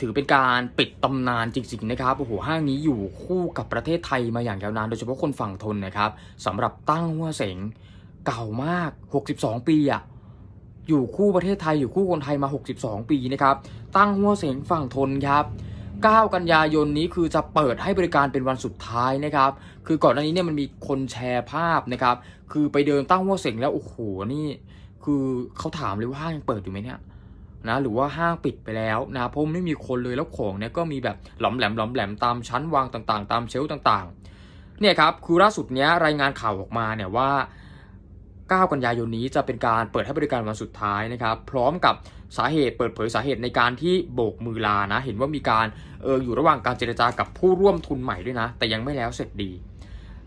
ถือเป็นการปิดตำนานจริงๆนะครับโอ้โหห้างนี้อยู่คู่กับประเทศไทยมาอย่างยาวนานโดยเฉพาะคนฝั่งทนนะครับสำหรับตั้งหัวเสงเก่ามาก 62 ปีอะอยู่คู่ประเทศไทย อยู่คู่คนไทยมา 62 ปีนะครับตั้งหัวเสงฝั่งทนครับ9กันยายนนี้คือจะเปิดให้บริการเป็นวันสุดท้ายนะครับคือก่อนหน้านี้เนี่ยมันมีคนแชร์ภาพนะครับคือไปเดินตั้งหัวเสงแล้วโอ้โหนี่คือเขาถามเลยว่าห้างยังเปิดอยู่ไหมเนี่ยนะหรือว่าห้างปิดไปแล้วนะเพราะไม่มีคนเลยแล้วของเนี่ยก็มีแบบหลอมแหลมหลอมแหลมตามชั้นวางต่างๆ ตามเชลล์ต่างๆเนี่ยครับคือล่าสุดเนี้ยรายงานข่าวออกมาเนี่ยว่า 9 กันยายนนี้จะเป็นการเปิดให้บริการวันสุดท้ายนะครับพร้อมกับสาเหตุเปิดเผยสาเหตุในการที่โบกมือลานะเห็นว่ามีการเอออยู่ระหว่างการเจรจากับผู้ร่วมทุนใหม่ด้วยนะแต่ยังไม่แล้วเสร็จดี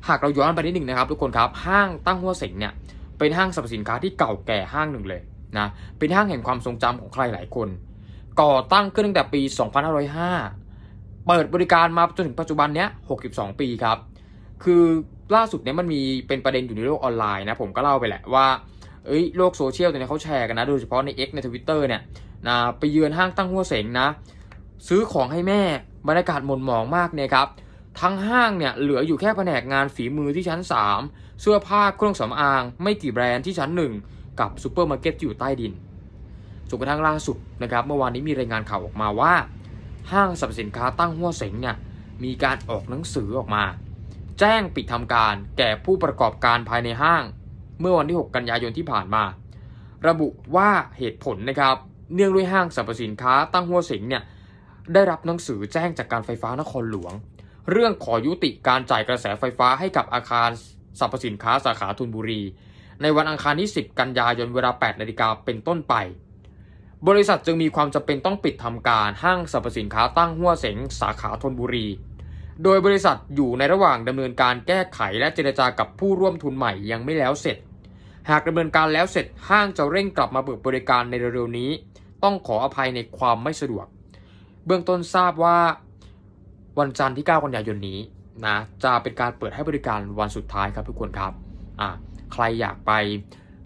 หากเราย้อนไปนิดหนึ่งนะครับทุกคนครับห้างตั้งหัวเสงเนี่ยเป็นห้างสรรพสินค้าที่เก่าแก่ห้างหนึ่งเลยนะเป็นห้างแห่งความทรงจำของใครหลายคน ก่อตั้งขึ้นตั้งแต่ปี 2505 เปิดบริการมาจนถึงปัจจุบันเนี้ย62 ปีครับ คือล่าสุดเนี้ยมันมีเป็นประเด็นอยู่ในโลกออนไลน์นะผมก็เล่าไปแหละว่าเอ้ยโลกโซเชียลตอนนี้เขาแชร์กันนะโดยเฉพาะใน X ใน Twitter เนี่ยนะไปเยือนห้างตั้งหัวเสงนะซื้อของให้แม่บรรยากาศหม่นหมองมากเนี่ยครับ ทั้งห้างเนี่ยเหลืออยู่แค่แผนกงานฝีมือที่ชั้น 3 เสื้อผ้าเครื่องสำอางไม่กี่แบรนด์ที่ชั้น1กับซูเปอร์มาร์เก็ตที่อยู่ใต้ดินจนกระทั่งล่าสุดนะครับเมื่อวานนี้มีรายงานข่าวออกมาว่า ห้างสรรพสินค้าตั้งหัวเสงเนี่ยมีการออกหนังสือออกมา แจ้งปิดทำการ แก่ผู้ประกอบการภายในห้าง เมื่อวันที่ 6 กันยายนที่ผ่านมา ระบุว่าเหตุผลนะครับเนื่องด้วยห้างสรรพสินค้า ตั้งหัวเสงเนี่ยได้รับหนังสือแจ้งจากการไฟฟ้านครหลวง เรื่องขอยุติการจ่ายกระแสไฟฟ้าให้กับอาคารสรรพสินค้าสาขาทุนบุรีในวันอังคารที่10 กันยายนเวลา 8นาฬิกาเป็นต้นไป บริษัทจึงมีความจำเป็นต้องปิดทำการห้างสรรพสินค้าตั้งหัวเสงสาขาธนบุรี โดยบริษัทอยู่ในระหว่างดำเนินการแก้ไขและเจรจากับผู้ร่วมทุนใหม่ยังไม่แล้วเสร็จ หากดำเนินการแล้วเสร็จห้างจะเร่งกลับมาเปิดบริการในเร็วๆนี้ ต้องขออภัยในความไม่สะดวก เบื้องต้นทราบว่า วันจันทร์ที่9กันยายนนี้ นะ จะเป็นการเปิดให้บริการวันสุดท้ายครับทุกคนครับ อ่าใครอยากไป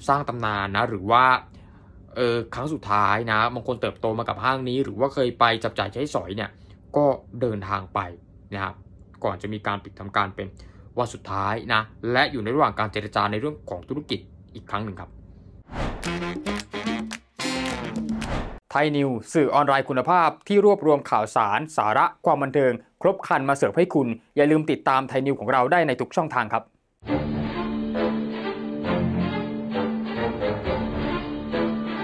สร้างตำนานนะ หรือว่าเออครั้งสุดท้ายนะบางคนเติบโตมากับห้างนี้ หรือว่าเคยไปจับจ่ายใช้สอยเนี่ยก็เดินทางไปนะครับ ก่อนจะมีการปิดทำการเป็นวันสุดท้ายนะและอยู่ในระหว่างการเจรจาในเรื่องของธุรกิจอีกครั้งหนึ่งครับไทยนิวสื่อออนไลน์คุณภาพที่รวบรวมข่าวสาร สาระความบันเทิง ครบครันมาเสิร์ฟให้คุณอย่าลืมติดตามไทยนิวของเราได้ในทุกช่องทางครับ